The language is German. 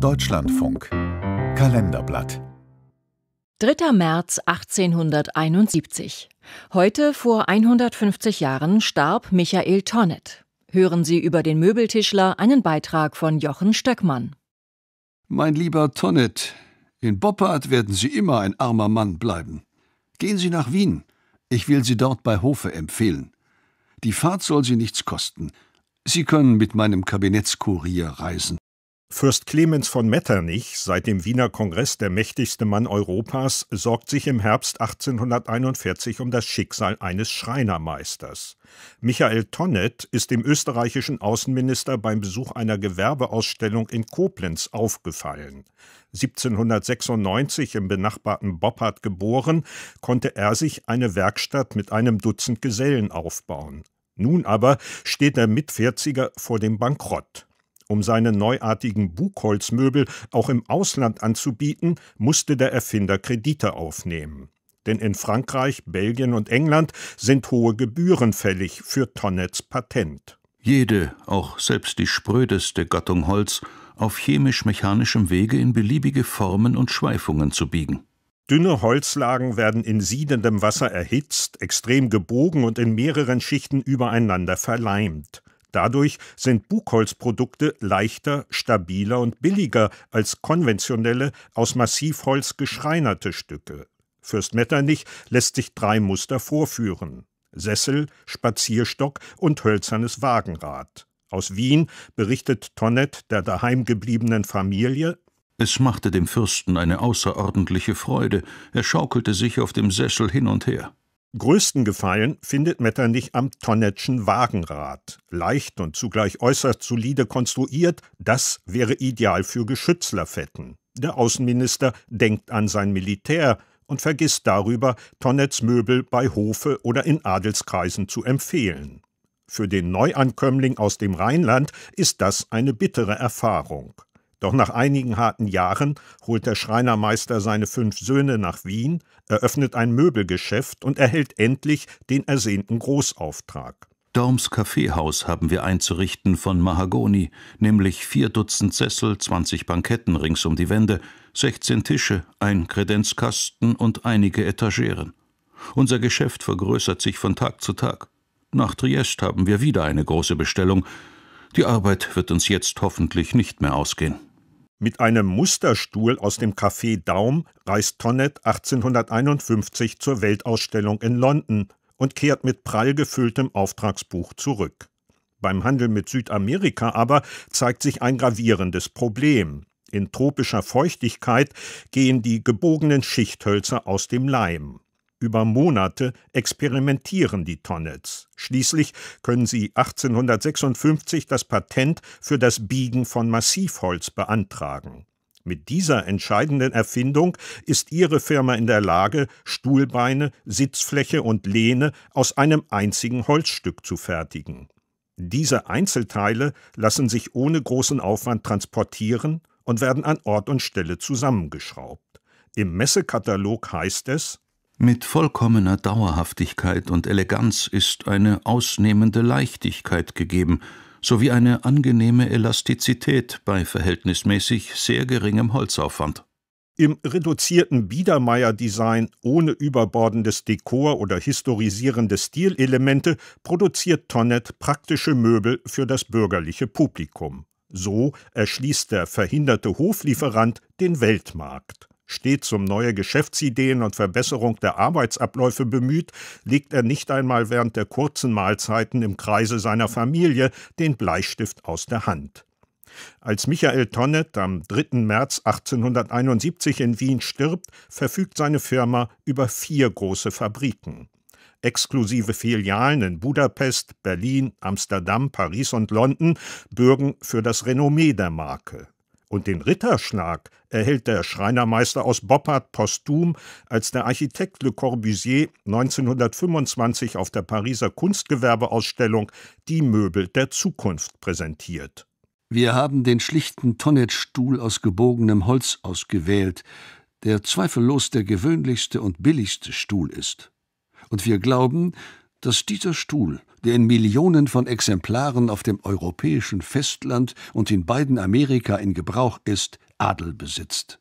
Deutschlandfunk Kalenderblatt 3. März 1871. Heute vor 150 Jahren starb Michael Tonnet. Hören Sie über den Möbeltischler einen Beitrag von Jochen Stöckmann. Mein lieber Tonnet, in Boppard werden Sie immer ein armer Mann bleiben. Gehen Sie nach Wien. Ich will Sie dort bei Hofe empfehlen. Die Fahrt soll Sie nichts kosten. Sie können mit meinem Kabinettskurier reisen. Fürst Clemens von Metternich, seit dem Wiener Kongress der mächtigste Mann Europas, sorgt sich im Herbst 1841 um das Schicksal eines Schreinermeisters. Michael Tonnet ist dem österreichischen Außenminister beim Besuch einer Gewerbeausstellung in Koblenz aufgefallen. 1796 im benachbarten Boppard geboren, konnte er sich eine Werkstatt mit einem Dutzend Gesellen aufbauen. Nun aber steht der Mitvierziger vor dem Bankrott. Um seine neuartigen Buchholzmöbel auch im Ausland anzubieten, musste der Erfinder Kredite aufnehmen. Denn in Frankreich, Belgien und England sind hohe Gebühren fällig für Tonnets Patent. Jede, auch selbst die sprödeste Gattung Holz, auf chemisch-mechanischem Wege in beliebige Formen und Schweifungen zu biegen. Dünne Holzlagen werden in siedendem Wasser erhitzt, extrem gebogen und in mehreren Schichten übereinander verleimt. Dadurch sind Buchholzprodukte leichter, stabiler und billiger als konventionelle, aus Massivholz geschreinerte Stücke. Fürst Metternich lässt sich drei Muster vorführen: Sessel, Spazierstock und hölzernes Wagenrad. Aus Wien berichtet Tonnet der daheimgebliebenen Familie, es machte dem Fürsten eine außerordentliche Freude, er schaukelte sich auf dem Sessel hin und her. Größten Gefallen findet Metternich am Tonnetschen Wagenrad. Leicht und zugleich äußerst solide konstruiert, das wäre ideal für Geschützlerfetten. Der Außenminister denkt an sein Militär und vergisst darüber, Tonnets Möbel bei Hofe oder in Adelskreisen zu empfehlen. Für den Neuankömmling aus dem Rheinland ist das eine bittere Erfahrung. Doch nach einigen harten Jahren holt der Schreinermeister seine fünf Söhne nach Wien, eröffnet ein Möbelgeschäft und erhält endlich den ersehnten Großauftrag. Dorms Kaffeehaus haben wir einzurichten von Mahagoni, nämlich vier Dutzend Sessel, 20 Banketten rings um die Wände, 16 Tische, ein Kredenzkasten und einige Etageren. Unser Geschäft vergrößert sich von Tag zu Tag. Nach Triest haben wir wieder eine große Bestellung, die Arbeit wird uns jetzt hoffentlich nicht mehr ausgehen. Mit einem Musterstuhl aus dem Café Daum reist Tonnet 1851 zur Weltausstellung in London und kehrt mit prall gefülltem Auftragsbuch zurück. Beim Handel mit Südamerika aber zeigt sich ein gravierendes Problem. In tropischer Feuchtigkeit gehen die gebogenen Schichthölzer aus dem Leim. Über Monate experimentieren die Tonnets. Schließlich können sie 1856 das Patent für das Biegen von Massivholz beantragen. Mit dieser entscheidenden Erfindung ist ihre Firma in der Lage, Stuhlbeine, Sitzfläche und Lehne aus einem einzigen Holzstück zu fertigen. Diese Einzelteile lassen sich ohne großen Aufwand transportieren und werden an Ort und Stelle zusammengeschraubt. Im Messekatalog heißt es mit vollkommener Dauerhaftigkeit und Eleganz ist eine ausnehmende Leichtigkeit gegeben, sowie eine angenehme Elastizität bei verhältnismäßig sehr geringem Holzaufwand. Im reduzierten Biedermeier-Design ohne überbordendes Dekor oder historisierende Stilelemente produziert Tonnet praktische Möbel für das bürgerliche Publikum. So erschließt der verhinderte Hoflieferant den Weltmarkt stets um neue Geschäftsideen und Verbesserung der Arbeitsabläufe bemüht, legt er nicht einmal während der kurzen Mahlzeiten im Kreise seiner Familie den Bleistift aus der Hand. Als Michael Tonnet am 3. März 1871 in Wien stirbt, verfügt seine Firma über vier große Fabriken. Exklusive Filialen in Budapest, Berlin, Amsterdam, Paris und London bürgen für das Renommee der Marke. Und den Ritterschlag erhält der Schreinermeister aus Boppard posthum, als der Architekt Le Corbusier 1925 auf der Pariser Kunstgewerbeausstellung die Möbel der Zukunft präsentiert. Wir haben den schlichten Tonnetstuhl aus gebogenem Holz ausgewählt, der zweifellos der gewöhnlichste und billigste Stuhl ist. Und wir glauben, dass dieser Stuhl, der in Millionen von Exemplaren auf dem europäischen Festland und in beiden Amerika in Gebrauch ist, Adel besitzt.